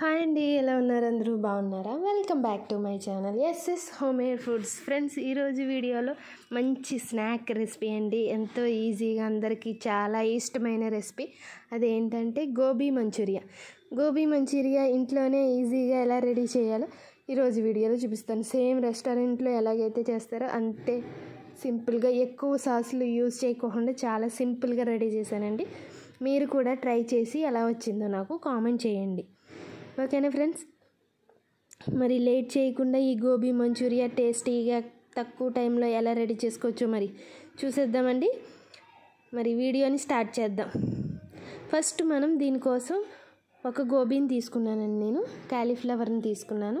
hi అండి ఎలా ఉన్నారు అందరూ బాగున్నారా welcome back to my channel S S home made foods friends ఈరోజు వీడియోలో మంచి స్నాక్ రెసిపీ అండి ఎంతో ఈజీగా అందరికీ చాలా ఇష్టమైన రెసిపీ అదేంటంటే గోబీ మంచూరియా గోబీ మంచూరియా ఇంట్లోనే ఈజీగా ఎలా రెడీ చేయాలో ఈరోజు వీడియోలో చూపిస్తాను సేమ్ రెస్టారెంట్లో ఎలాగైతే చేస్తారో అంతే సింపుల్గా ఎక్కువ సాసులు యూజ్ చేయకోకుండా చాలా సింపుల్గా రెడీ చేశానండి మీరు కూడా ట్రై చేసి ఎలా వచ్చిందో నాకు కామెంట్ చేయండి ఓకేనా ఫ్రెండ్స్ మరి లేట్ చేయకుండా ఈ గోబీ మంచూరియా టేస్టీగా తక్కువ టైంలో ఎలా రెడీ చేసుకోవచ్చో మరి చూసేద్దామండి మరి వీడియోని స్టార్ట్ చేద్దాం ఫస్ట్ మనం దీనికోసం ఒక గోబీని తీసుకున్నానండి నేను క్యాలీఫ్లవర్ని తీసుకున్నాను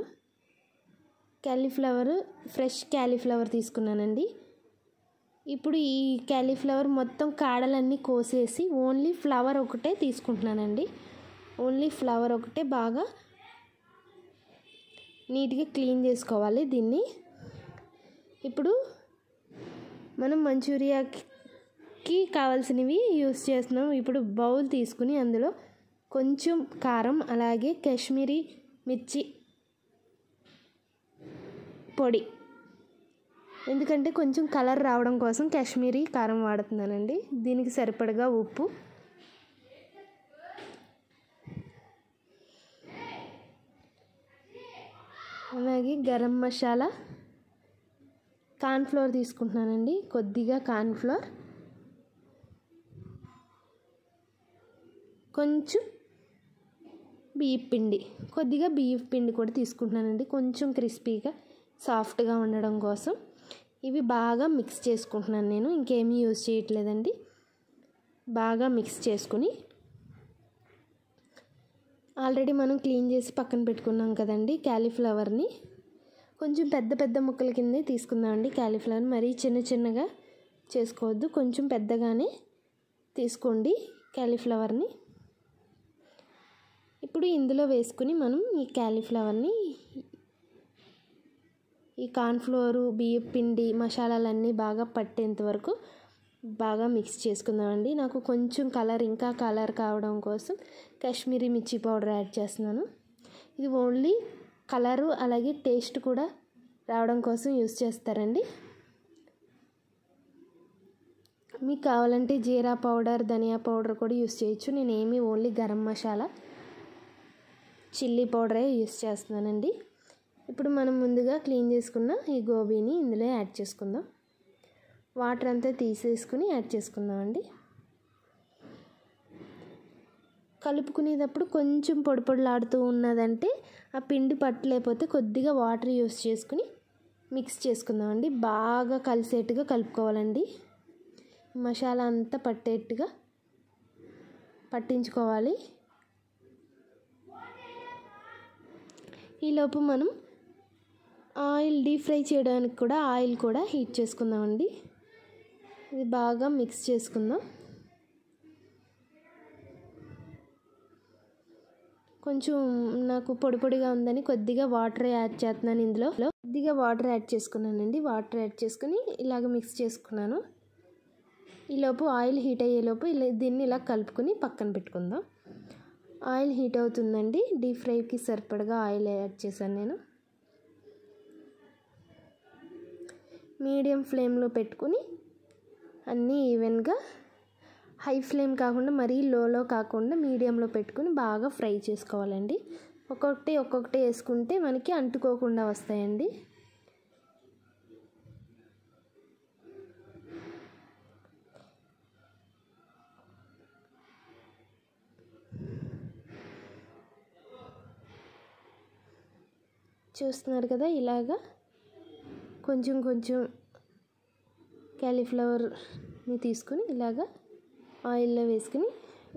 క్యాలీఫ్లవర్ ఫ్రెష్ క్యాలీఫ్లవర్ తీసుకున్నానండి ఇప్పుడు ఈ క్యాలీఫ్లవర్ మొత్తం కాడలన్నీ కోసేసి ఓన్లీ ఫ్లవర్ ఒకటే తీసుకుంటున్నానండి ఓన్లీ ఫ్లవర్ ఒకటే బాగా నీట్గా క్లీన్ చేసుకోవాలి దీన్ని ఇప్పుడు మనం మంచూరియాకి కావాల్సినవి యూస్ చేస్తున్నాం ఇప్పుడు బౌల్ తీసుకుని అందులో కొంచెం కారం అలాగే కాశ్మీరీ మిర్చి పొడి ఎందుకంటే కొంచెం కలర్ రావడం కోసం కాశ్మీరీ కారం వాడుతున్నానండి దీనికి సరిపడగా ఉప్పు అలాగే గరం మసాలా కార్న్ఫ్లోర్ తీసుకుంటున్నానండి కొద్దిగా కార్న్ఫ్లోర్ కొంచెం బియ్యం పిండి కొద్దిగా బియ్యం పిండి కూడా తీసుకుంటున్నానండి కొంచెం క్రిస్పీగా సాఫ్ట్గా ఉండడం కోసం ఇవి బాగా మిక్స్ చేసుకుంటున్నాను నేను ఇంకేమీ యూజ్ చేయట్లేదండి బాగా మిక్స్ చేసుకుని ఆల్రెడీ మనం క్లీన్ చేసి పక్కన పెట్టుకున్నాం కదండి క్యాలీఫ్లవర్ని కొంచెం పెద్ద పెద్ద ముక్కల కిందే తీసుకుందామండి క్యాలీఫ్లవర్ మరీ చిన్న చిన్నగా చేసుకోవద్దు కొంచెం పెద్దగానే తీసుకోండి క్యాలీఫ్లవర్ని ఇప్పుడు ఇందులో వేసుకుని మనం ఈ క్యాలీఫ్లవర్ని ఈ కార్న్ఫ్లోరు బియ్యం పిండి మసాలాలన్నీ బాగా పట్టేంత వరకు బాగా మిక్స్ చేసుకుందామండి నాకు కొంచెం కలర్ ఇంకా కలర్ కావడం కోసం కాశ్మీరీ మిర్చి పౌడర్ యాడ్ చేస్తున్నాను ఇది ఓన్లీ కలరు అలాగే టేస్ట్ కూడా రావడం కోసం యూస్ చేస్తారండి మీకు కావాలంటే జీరా పౌడర్ ధనియా పౌడర్ కూడా యూస్ చేయొచ్చు నేను ఏమి ఓన్లీ గరం మసాలా చిల్లీ పౌడరే యూస్ చేస్తున్నానండి ఇప్పుడు మనం ముందుగా క్లీన్ చేసుకున్న ఈ గోబీని ఇందులో యాడ్ చేసుకుందాం వాటర్ అంతా తీసేసుకుని యాడ్ చేసుకుందామండి కలుపుకునేటప్పుడు కొంచెం పొడి పొడిలాడుతూ ఉన్నదంటే ఆ పిండి పట్టలేకపోతే కొద్దిగా వాటర్ యూస్ చేసుకుని మిక్స్ చేసుకుందామండి బాగా కలిసేట్టుగా కలుపుకోవాలండి మసాలా అంతా పట్టేట్టుగా పట్టించుకోవాలి ఈలోపు మనం ఆయిల్ డీప్ ఫ్రై చేయడానికి కూడా ఆయిల్ కూడా హీట్ చేసుకుందామండి ఇది బాగా మిక్స్ చేసుకుందాం కొంచెం నాకు పొడి పొడిగా ఉందని కొద్దిగా వాటర్ యాడ్ చేస్తున్నాను ఇందులో కొద్దిగా వాటర్ యాడ్ చేసుకున్నానండి వాటర్ యాడ్ చేసుకుని ఇలాగ మిక్స్ చేసుకున్నాను ఈలోపు ఆయిల్ హీట్ అయ్యేలోపు ఇలా దీన్ని ఇలా కలుపుకుని పక్కన పెట్టుకుందాం ఆయిల్ హీట్ అవుతుందండి డీప్ ఫ్రైకి సరిపడగా ఆయిల్ యాడ్ చేశాను నేను మీడియం ఫ్లేమ్లో పెట్టుకుని అన్నీ ఈవెన్గా హై ఫ్లేమ్ కాకుండా మరీ లోలో కాకుండా మీడియంలో పెట్టుకుని బాగా ఫ్రై చేసుకోవాలండి ఒక్కొక్కటి ఒక్కొక్కటి వేసుకుంటే మనకి అంటుకోకుండా వస్తాయండి చూస్తున్నారు కదా ఇలాగా కొంచెం కొంచెం క్యాలీఫ్లవర్ని తీసుకుని ఇలాగా ఆయిల్లో వేసుకుని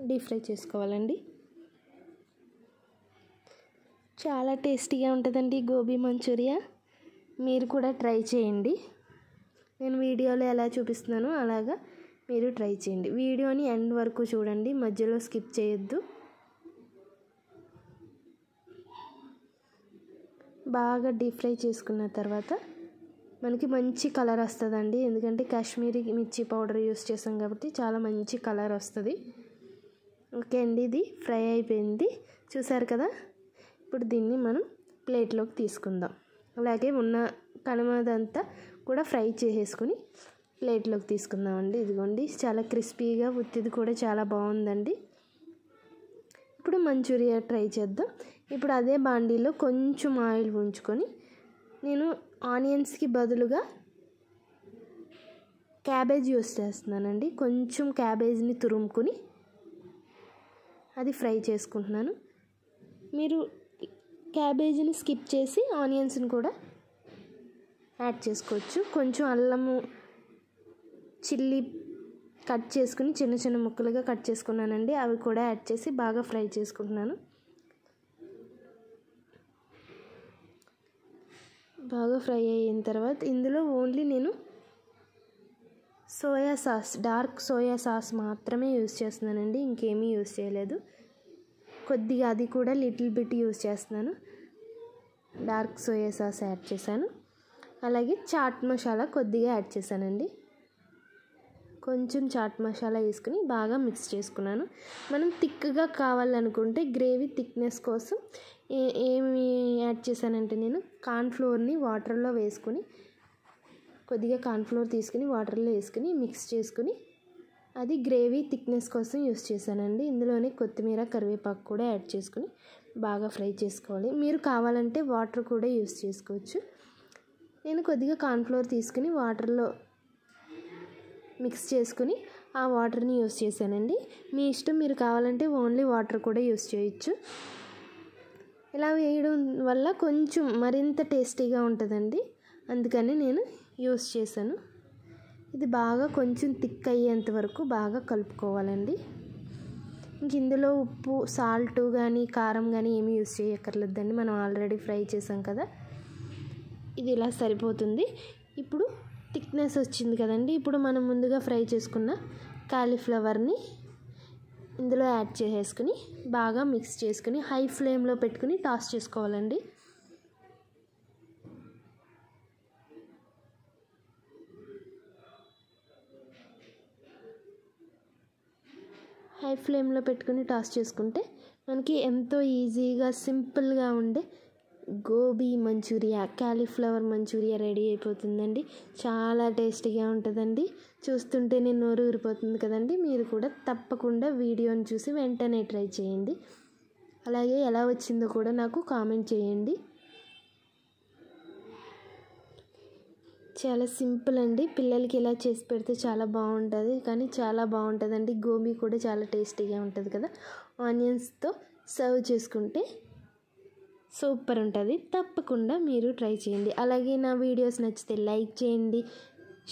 డీప్ ఫ్రై చేసుకోవాలండి చాలా టేస్టీగా ఉంటుందండి గోబీ మంచూరియా మీరు కూడా ట్రై చేయండి నేను వీడియోలో ఎలా చూపిస్తున్నానో అలాగా మీరు ట్రై చేయండి వీడియోని ఎండ్ వరకు చూడండి మధ్యలో స్కిప్ చేయొద్దు బాగా డీప్ ఫ్రై చేసుకున్న తర్వాత మనకి మంచి కలర్ వస్తుందండి ఎందుకంటే కాశ్మీరీ మిర్చి పౌడర్ యూస్ చేసాం కాబట్టి చాలా మంచి కలర్ వస్తుంది ఓకే అండి ఇది ఫ్రై అయిపోయింది చూసారు కదా ఇప్పుడు దీన్ని మనం ప్లేట్లోకి తీసుకుందాం అలాగే ఉన్న కనుమదంతా కూడా ఫ్రై చేసేసుకుని ప్లేట్లోకి తీసుకుందామండి ఇదిగోండి చాలా క్రిస్పీగా ఉత్తిది కూడా చాలా బాగుందండి ఇప్పుడు మంచూరియా ట్రై చేద్దాం ఇప్పుడు అదే బాండీలో కొంచెం ఆయిల్ ఉంచుకొని నేను ఆనియన్స్కి బదులుగా క్యాబేజ్ యూస్ చేస్తున్నానండి కొంచెం క్యాబేజ్ని తురుముకుని అది ఫ్రై చేసుకుంటున్నాను మీరు క్యాబేజీని స్కిప్ చేసి ఆనియన్స్ని కూడా యాడ్ చేసుకోవచ్చు కొంచెం అల్లము చిల్లీ కట్ చేసుకుని చిన్న చిన్న ముక్కలుగా కట్ చేసుకున్నానండి అవి కూడా యాడ్ చేసి బాగా ఫ్రై చేసుకుంటున్నాను బాగా ఫ్రై అయిన తర్వాత ఇందులో ఓన్లీ నేను soya sauce dark soya sauce మాత్రమే యూస్ చేస్తున్నానండి ఇంకేమీ యూస్ చేయలేదు కొద్దిగా అది కూడా లిటిల్ బిట్ యూస్ చేస్తున్నాను డార్క్ సోయా సాస్ యాడ్ చేశాను అలాగే చాట్ మసాలా కొద్దిగా యాడ్ చేశానండి కొంచెం చాట్ మసాలా వేసుకుని బాగా మిక్స్ చేసుకున్నాను మనం థిక్గా కావాలనుకుంటే గ్రేవీ థిక్నెస్ కోసం ఏమి యాడ్ చేశానంటే నేను కార్న్ఫ్లోర్ని వాటర్లో వేసుకుని కొద్దిగా కార్న్ఫ్లోర్ తీసుకుని వాటర్లో వేసుకుని మిక్స్ చేసుకుని అది గ్రేవీ థిక్నెస్ కోసం యూస్ చేశానండి ఇందులోనే కొత్తిమీర కరివేపాకు కూడా యాడ్ చేసుకుని బాగా ఫ్రై చేసుకోవాలి మీరు కావాలంటే వాటర్ కూడా యూస్ చేసుకోవచ్చు నేను కొద్దిగా కార్న్ఫ్లోర్ తీసుకుని వాటర్లో మిక్స్ చేసుకుని ఆ వాటర్ని యూస్ చేశానండి మీ ఇష్టం మీరు కావాలంటే ఓన్లీ వాటర్ కూడా యూస్ చేయొచ్చు ఇలా వేయడం వల్ల కొంచెం మరింత టేస్టీగా ఉంటుందండి అందుకని నేను యూస్ చేశాను ఇది బాగా కొంచెం థిక్ అయ్యేంత వరకు బాగా కలుపుకోవాలండి ఇంక ఇందులో ఉప్పు సాల్ట్ కానీ కారం కానీ ఏమీ యూస్ చేయక్కర్లేదండి మనం ఆల్రెడీ ఫ్రై చేసాం కదా ఇది ఇలా సరిపోతుంది ఇప్పుడు థిక్నెస్ వచ్చింది కదండి ఇప్పుడు మనం ముందుగా ఫ్రై చేసుకున్న కాలీఫ్లవర్ని ఇందులో యాడ్ చేసేసుకుని బాగా మిక్స్ చేసుకుని హై ఫ్లేమ్లో పెట్టుకుని టాస్ చేసుకోవాలండి హై ఫ్లేమ్లో పెట్టుకుని టాస్ చేసుకుంటే మనకి ఎంతో ఈజీగా సింపుల్గా ఉండే gobi manchurian cauliflower manchurian ready అయిపోతుందండి చాలా టేస్టీగా ఉంటుందండి చూస్తుంటేనే నోరు ఊరిపోతుంది కదండి మీరు కూడా తప్పకుండా వీడియోని చూసి వెంటనే ట్రై చేయండి అలాగే ఎలా వచ్చిందో కూడా నాకు కామెంట్ చేయండి చాలా సింపుల్ అండి పిల్లలకి ఇలా చేసి పెడితే చాలా బాగుంటుంది కానీ చాలా బాగుంటుందండి గోబీ కూడా చాలా టేస్టీగా ఉంటుంది కదా ఆనియన్స్తో సర్వ్ చేసుకుంటే సూపర్ ఉంటుంది తప్పకుండా మీరు ట్రై చేయండి అలాగే నా వీడియోస్ నచ్చితే లైక్ చేయండి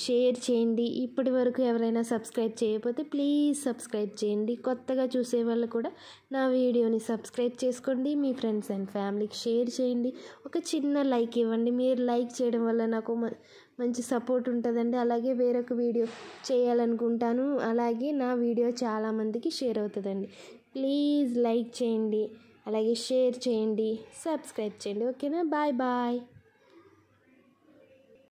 షేర్ చేయండి ఇప్పటి వరకు ఎవరైనా సబ్స్క్రైబ్ చేయకపోతే ప్లీజ్ సబ్స్క్రైబ్ చేయండి కొత్తగా చూసే వాళ్ళు కూడా నా వీడియోని సబ్స్క్రైబ్ చేసుకోండి మీ ఫ్రెండ్స్ అండ్ ఫ్యామిలీకి షేర్ చేయండి ఒక చిన్న లైక్ ఇవ్వండి మీరు లైక్ చేయడం వల్ల నాకు మంచి సపోర్ట్ ఉంటుందండి అలాగే వేరొక వీడియో చేయాలనుకుంటాను అలాగే నా వీడియో చాలామందికి షేర్ అవుతుందండి ప్లీజ్ లైక్ చేయండి అలాగే షేర్ చేయండి సబ్స్క్రైబ్ చేయండి ఓకేనా బాయ్ బాయ్